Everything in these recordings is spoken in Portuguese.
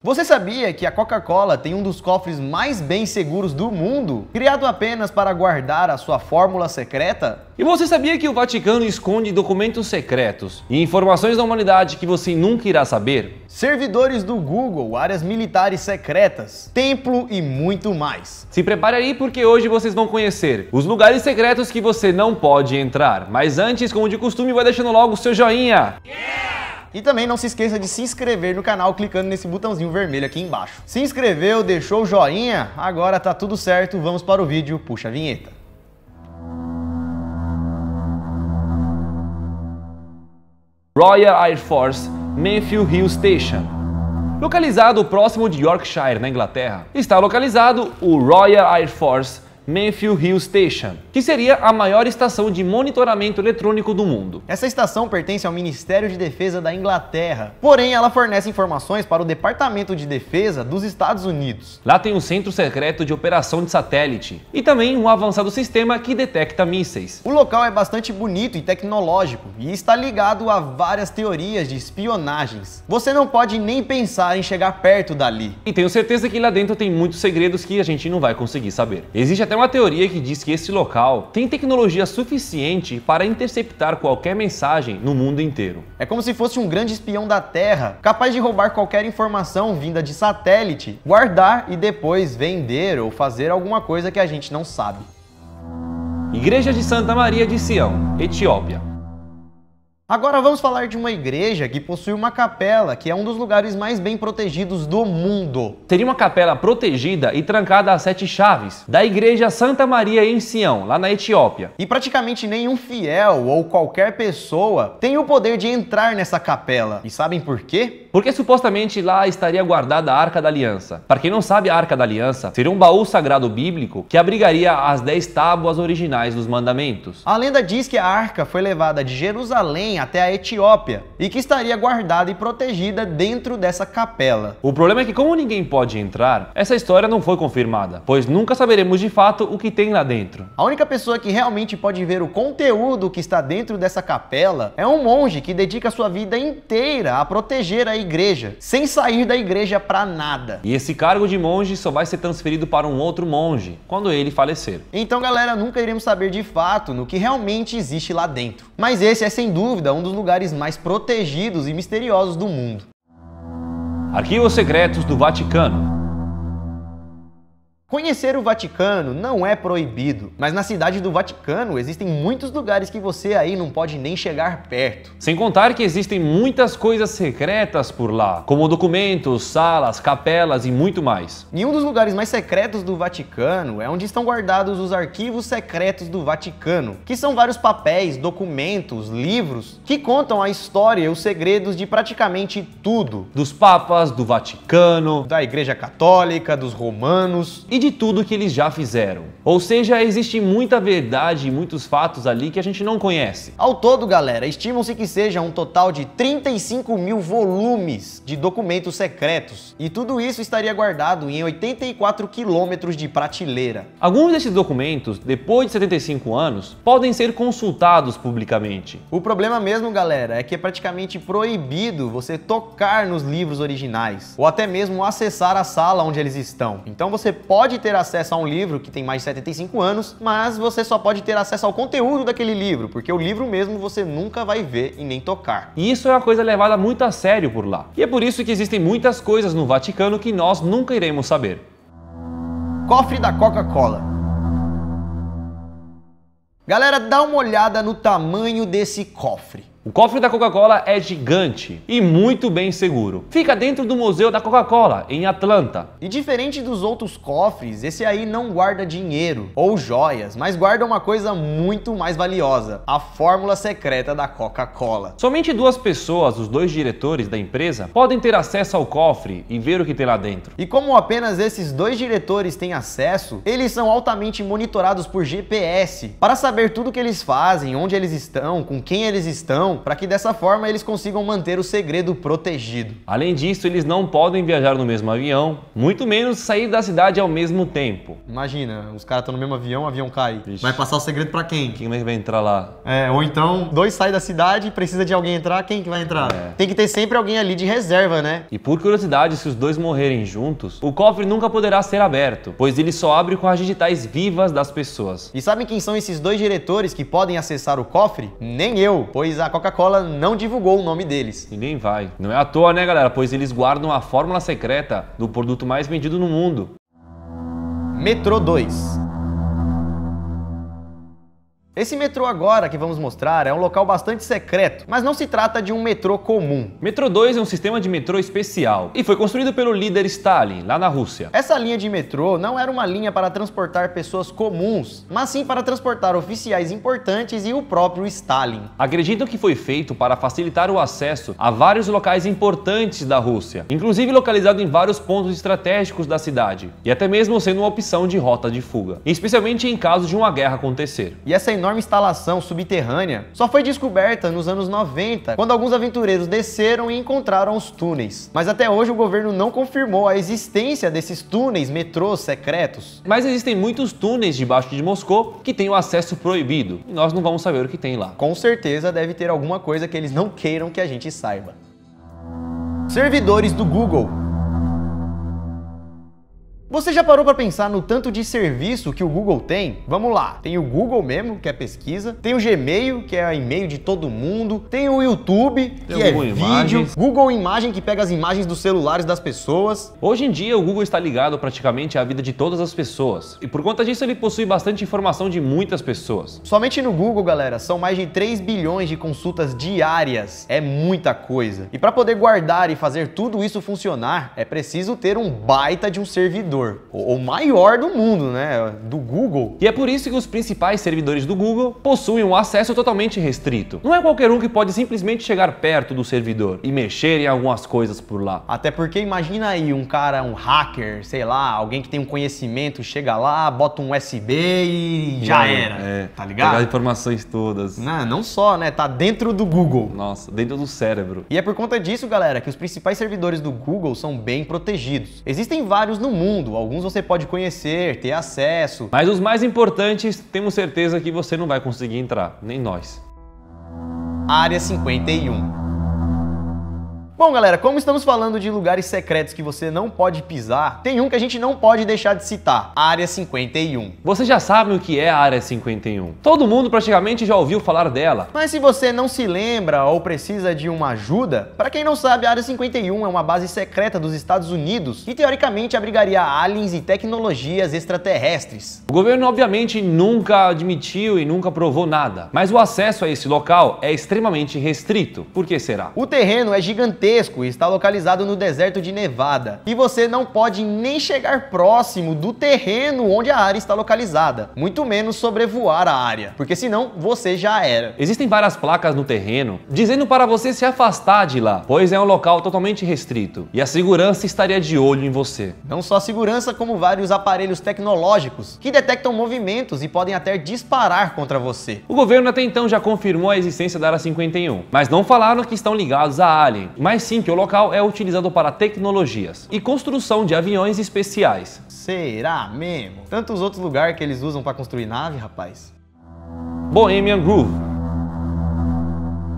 Você sabia que a Coca-Cola tem um dos cofres mais bem seguros do mundo, criado apenas para guardar a sua fórmula secreta? E você sabia que o Vaticano esconde documentos secretos e informações da humanidade que você nunca irá saber? Servidores do Google, áreas militares secretas, templo e muito mais. Se prepare aí porque hoje vocês vão conhecer os lugares secretos que você não pode entrar. Mas antes, como de costume, vai deixando logo o seu joinha. Yeah! E também não se esqueça de se inscrever no canal clicando nesse botãozinho vermelho aqui embaixo. Se inscreveu, deixou o joinha? Agora tá tudo certo, vamos para o vídeo, puxa a vinheta. Royal Air Force Menfield Hill Station Localizado próximo de Yorkshire, na Inglaterra, está localizado o Royal Air Force Memphis Hill Station, que seria a maior estação de monitoramento eletrônico do mundo. Essa estação pertence ao Ministério de Defesa da Inglaterra, porém ela fornece informações para o Departamento de Defesa dos Estados Unidos. Lá tem um centro secreto de operação de satélite e também um avançado sistema que detecta mísseis. O local é bastante bonito e tecnológico e está ligado a várias teorias de espionagens. Você não pode nem pensar em chegar perto dali. E tenho certeza que lá dentro tem muitos segredos que a gente não vai conseguir saber. Existe até uma teoria que diz que esse local tem tecnologia suficiente para interceptar qualquer mensagem no mundo inteiro. É como se fosse um grande espião da Terra, capaz de roubar qualquer informação vinda de satélite, guardar e depois vender ou fazer alguma coisa que a gente não sabe. Igreja de Santa Maria de Sião, Etiópia. Agora vamos falar de uma igreja que possui uma capela, que é um dos lugares mais bem protegidos do mundo. Seria uma capela protegida e trancada a sete chaves, da igreja Santa Maria em Sião, lá na Etiópia. E praticamente nenhum fiel ou qualquer pessoa tem o poder de entrar nessa capela. E sabem por quê? Porque supostamente lá estaria guardada a Arca da Aliança. Para quem não sabe, a Arca da Aliança seria um baú sagrado bíblico que abrigaria as dez tábuas originais dos mandamentos. A lenda diz que a arca foi levada de Jerusalém até a Etiópia e que estaria guardada e protegida dentro dessa capela. O problema é que, como ninguém pode entrar, essa história não foi confirmada, pois nunca saberemos de fato o que tem lá dentro. A única pessoa que realmente pode ver o conteúdo que está dentro dessa capela é um monge que dedica sua vida inteira a proteger a igreja, sem sair da igreja para nada. E esse cargo de monge só vai ser transferido para um outro monge quando ele falecer. Então, galera, nunca iremos saber de fato no que realmente existe lá dentro. Mas esse é sem dúvida ainda um dos lugares mais protegidos e misteriosos do mundo. Arquivos é Secretos do Vaticano Conhecer o Vaticano não é proibido, mas na cidade do Vaticano existem muitos lugares que você aí não pode nem chegar perto. Sem contar que existem muitas coisas secretas por lá, como documentos, salas, capelas e muito mais. E um dos lugares mais secretos do Vaticano é onde estão guardados os arquivos secretos do Vaticano, que são vários papéis, documentos, livros que contam a história e os segredos de praticamente tudo: dos papas, do Vaticano, da Igreja Católica, dos romanos. E de tudo que eles já fizeram. Ou seja, existe muita verdade e muitos fatos ali que a gente não conhece. Ao todo, galera, estimam-se que seja um total de 35 mil volumes de documentos secretos. E tudo isso estaria guardado em 84 quilômetros de prateleira. Alguns desses documentos, depois de 75 anos, podem ser consultados publicamente. O problema mesmo, galera, é que é praticamente proibido você tocar nos livros originais, ou até mesmo acessar a sala onde eles estão. Então você pode pode ter acesso a um livro que tem mais de 75 anos, mas você só pode ter acesso ao conteúdo daquele livro, porque o livro mesmo você nunca vai ver e nem tocar. E isso é uma coisa levada muito a sério por lá. E é por isso que existem muitas coisas no Vaticano que nós nunca iremos saber. Cofre da Coca-Cola. Galera, dá uma olhada no tamanho desse cofre. O cofre da Coca-Cola é gigante e muito bem seguro. Fica dentro do Museu da Coca-Cola, em Atlanta. E diferente dos outros cofres, esse aí não guarda dinheiro ou joias, mas guarda uma coisa muito mais valiosa, a fórmula secreta da Coca-Cola. Somente duas pessoas, os dois diretores da empresa, podem ter acesso ao cofre e ver o que tem lá dentro. E como apenas esses dois diretores têm acesso, eles são altamente monitorados por GPS para saber tudo o que eles fazem, onde eles estão, com quem eles estão para que dessa forma eles consigam manter o segredo protegido. Além disso, eles não podem viajar no mesmo avião, muito menos sair da cidade ao mesmo tempo. Imagina, os caras estão no mesmo avião, o avião cai. Ixi. Vai passar o segredo para quem? Quem vai entrar lá? É, ou então dois saem da cidade, precisa de alguém entrar, quem que vai entrar? É. Tem que ter sempre alguém ali de reserva, né? E por curiosidade, se os dois morrerem juntos, o cofre nunca poderá ser aberto, pois ele só abre com as digitais vivas das pessoas. E sabem quem são esses dois diretores que podem acessar o cofre? Nem eu, pois a Coca-Cola não divulgou o nome deles. E nem vai. Não é à toa, né, galera? Pois eles guardam a fórmula secreta do produto mais vendido no mundo. Metrô 2 esse metrô agora que vamos mostrar é um local bastante secreto, mas não se trata de um metrô comum. Metrô 2 é um sistema de metrô especial e foi construído pelo líder Stalin, lá na Rússia. Essa linha de metrô não era uma linha para transportar pessoas comuns, mas sim para transportar oficiais importantes e o próprio Stalin. Acreditam que foi feito para facilitar o acesso a vários locais importantes da Rússia, inclusive localizado em vários pontos estratégicos da cidade, e até mesmo sendo uma opção de rota de fuga, especialmente em caso de uma guerra acontecer. E essa enorme enorme instalação subterrânea só foi descoberta nos anos 90, quando alguns aventureiros desceram e encontraram os túneis. Mas até hoje o governo não confirmou a existência desses túneis, metrôs secretos. Mas existem muitos túneis debaixo de Moscou que têm o acesso proibido, e nós não vamos saber o que tem lá. Com certeza deve ter alguma coisa que eles não queiram que a gente saiba. Servidores do Google você já parou para pensar no tanto de serviço que o Google tem? Vamos lá, tem o Google mesmo, que é pesquisa, tem o Gmail, que é e-mail de todo mundo, tem o YouTube, tem que o é Google vídeo, Imagens. Google Imagem, que pega as imagens dos celulares das pessoas. Hoje em dia, o Google está ligado praticamente à vida de todas as pessoas, e por conta disso ele possui bastante informação de muitas pessoas. Somente no Google, galera, são mais de 3 bilhões de consultas diárias, é muita coisa. E para poder guardar e fazer tudo isso funcionar, é preciso ter um baita de um servidor servidor, o maior do mundo, né? Do Google. E é por isso que os principais servidores do Google possuem um acesso totalmente restrito. Não é qualquer um que pode simplesmente chegar perto do servidor e mexer em algumas coisas por lá. Até porque imagina aí um cara, um hacker, sei lá, alguém que tem um conhecimento, chega lá, bota um USB e já é, era. É. Tá ligado? Pegar as informações todas. Não, não só, né? Tá dentro do Google. Nossa, dentro do cérebro. E é por conta disso, galera, que os principais servidores do Google são bem protegidos. Existem vários no mundo mundo. Alguns você pode conhecer, ter acesso. Mas os mais importantes, temos certeza que você não vai conseguir entrar, nem nós. Área 51 Bom, galera, como estamos falando de lugares secretos que você não pode pisar, tem um que a gente não pode deixar de citar, a Área 51. Você já sabe o que é a Área 51. Todo mundo praticamente já ouviu falar dela. Mas se você não se lembra ou precisa de uma ajuda, para quem não sabe, a Área 51 é uma base secreta dos Estados Unidos e teoricamente abrigaria aliens e tecnologias extraterrestres. O governo obviamente nunca admitiu e nunca provou nada, mas o acesso a esse local é extremamente restrito. Por que será? O terreno é gigantesco gigantesco está localizado no deserto de Nevada. E você não pode nem chegar próximo do terreno onde a área está localizada, muito menos sobrevoar a área, porque senão você já era. Existem várias placas no terreno dizendo para você se afastar de lá, pois é um local totalmente restrito e a segurança estaria de olho em você. Não só a segurança, como vários aparelhos tecnológicos que detectam movimentos e podem até disparar contra você. O governo até então já confirmou a existência da Área 51, mas não falaram que estão ligados a Alien, mas mas sim que o local é utilizado para tecnologias e construção de aviões especiais. Será mesmo? Tantos outros lugares que eles usam para construir nave, rapaz. Bohemian Groove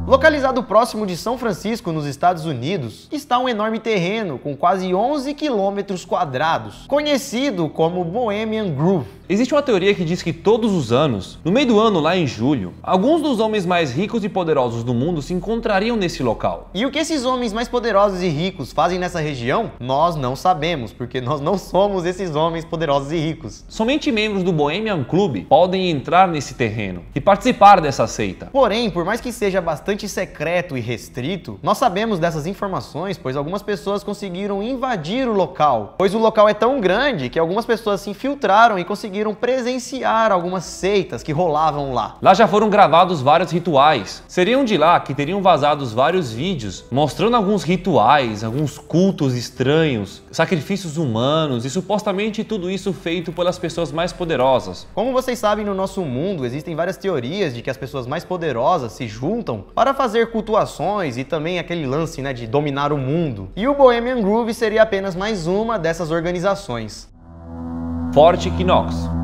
Localizado próximo de São Francisco, nos Estados Unidos, está um enorme terreno com quase 11 quilômetros quadrados, conhecido como Bohemian Groove. Existe uma teoria que diz que todos os anos, no meio do ano, lá em julho, alguns dos homens mais ricos e poderosos do mundo se encontrariam nesse local. E o que esses homens mais poderosos e ricos fazem nessa região? Nós não sabemos, porque nós não somos esses homens poderosos e ricos. Somente membros do Bohemian Club podem entrar nesse terreno e participar dessa seita. Porém, por mais que seja bastante secreto e restrito, nós sabemos dessas informações, pois algumas pessoas conseguiram invadir o local, pois o local é tão grande que algumas pessoas se infiltraram e conseguiram conseguiram presenciar algumas seitas que rolavam lá. Lá já foram gravados vários rituais. Seriam de lá que teriam vazado vários vídeos mostrando alguns rituais, alguns cultos estranhos, sacrifícios humanos e supostamente tudo isso feito pelas pessoas mais poderosas. Como vocês sabem, no nosso mundo existem várias teorias de que as pessoas mais poderosas se juntam para fazer cultuações e também aquele lance né, de dominar o mundo. E o Bohemian Groove seria apenas mais uma dessas organizações. Forte Equinox.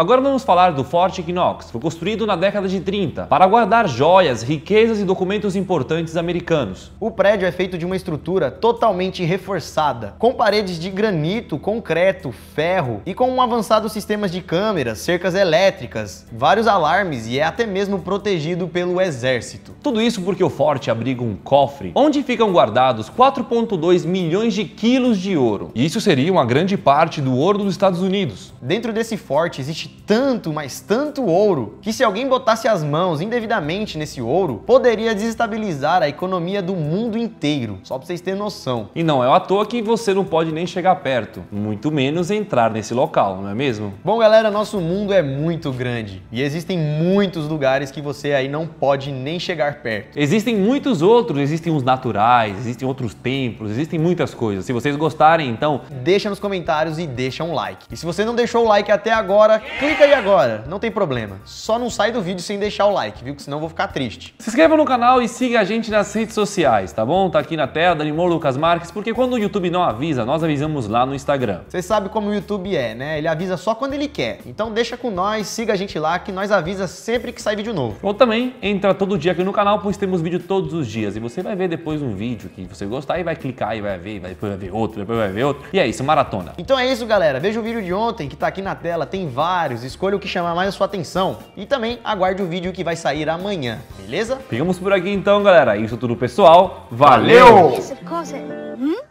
Agora vamos falar do Forte Knox. Foi construído na década de 30 para guardar joias, riquezas e documentos importantes americanos. O prédio é feito de uma estrutura totalmente reforçada, com paredes de granito, concreto, ferro e com um avançado sistema de câmeras, cercas elétricas, vários alarmes e é até mesmo protegido pelo exército. Tudo isso porque o forte abriga um cofre onde ficam guardados 4,2 milhões de quilos de ouro. E isso seria uma grande parte do ouro dos Estados Unidos. Dentro desse forte existe tanto, mas tanto ouro, que se alguém botasse as mãos indevidamente nesse ouro, poderia desestabilizar a economia do mundo inteiro, só para vocês terem noção. E não é à toa que você não pode nem chegar perto, muito menos entrar nesse local, não é mesmo? Bom, galera, nosso mundo é muito grande e existem muitos lugares que você aí não pode nem chegar perto. Existem muitos outros, existem uns naturais, existem outros templos, existem muitas coisas. Se vocês gostarem, então, deixa nos comentários e deixa um like. E se você não deixou o like até agora, Clica aí agora, não tem problema. Só não sai do vídeo sem deixar o like, viu? Que senão eu vou ficar triste. Se inscreva no canal e siga a gente nas redes sociais, tá bom? Tá aqui na tela, Danimor Lucas Marques, porque quando o YouTube não avisa, nós avisamos lá no Instagram. Você sabe como o YouTube é, né? Ele avisa só quando ele quer. Então deixa com nós, siga a gente lá, que nós avisa sempre que sai vídeo novo. Ou também entra todo dia aqui no canal, pois temos vídeo todos os dias. E você vai ver depois um vídeo que você gostar e vai clicar e vai ver, e vai, depois vai ver outro, depois vai ver outro. E é isso, maratona. Então é isso, galera. Veja o vídeo de ontem que tá aqui na tela, tem vários comentários, escolha o que chamar mais a sua atenção e também aguarde o vídeo que vai sair amanhã, beleza? Ficamos por aqui então, galera. É isso tudo pessoal. Valeu! Valeu.